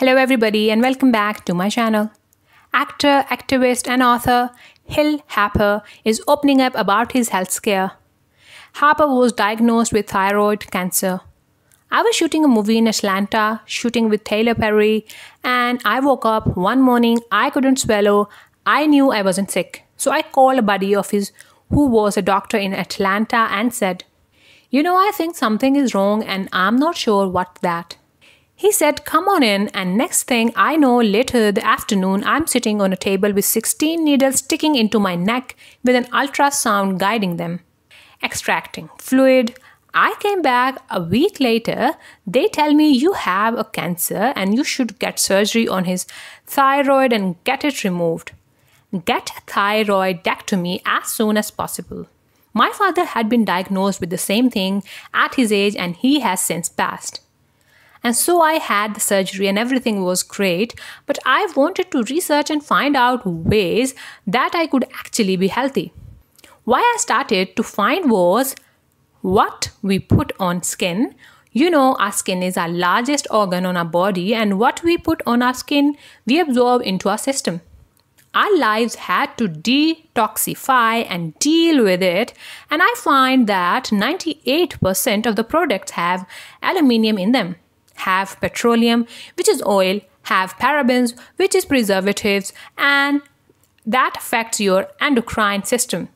Hello, everybody, and welcome back to my channel. Actor, activist, and author Hill Harper is opening up about his health scare. Harper was diagnosed with thyroid cancer. I was shooting a movie in Atlanta, shooting with Taylor Perry, and I woke up one morning, I couldn't swallow, I knew I wasn't sick. So I called a buddy of his who was a doctor in Atlanta and said, You know, I think something is wrong, and I'm not sure what that. He said, Come on in, and next thing I know, later the afternoon, I'm sitting on a table with 16 needles sticking into my neck with an ultrasound guiding them, extracting fluid. I came back a week later. They tell me you have a cancer and you should get surgery on his thyroid and get it removed. Get a thyroidectomy as soon as possible. My father had been diagnosed with the same thing at his age and he has since passed. And so I had the surgery and everything was great, but I wanted to research and find out ways that I could actually be healthy. Why I started to find was what we put on skin. You know, our skin is our largest organ on our body, and what we put on our skin, we absorb into our system. Our lives had to detoxify and deal with it, and I find that 98% of the products have aluminium in them have petroleum, which is oil, have parabens, which is preservatives, and that affects your endocrine system.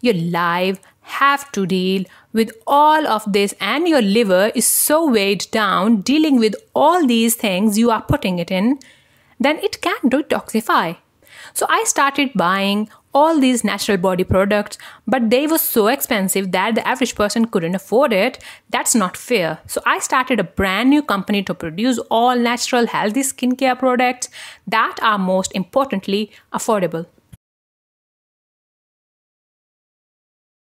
Your life have to deal with all of this and your liver is so weighed down dealing with all these things you are putting it in then it can detoxify so i started buying all these natural body products, but they were so expensive that the average person couldn't afford it. That's not fair. So I started a brand new company to produce all natural healthy skincare products that are most importantly affordable.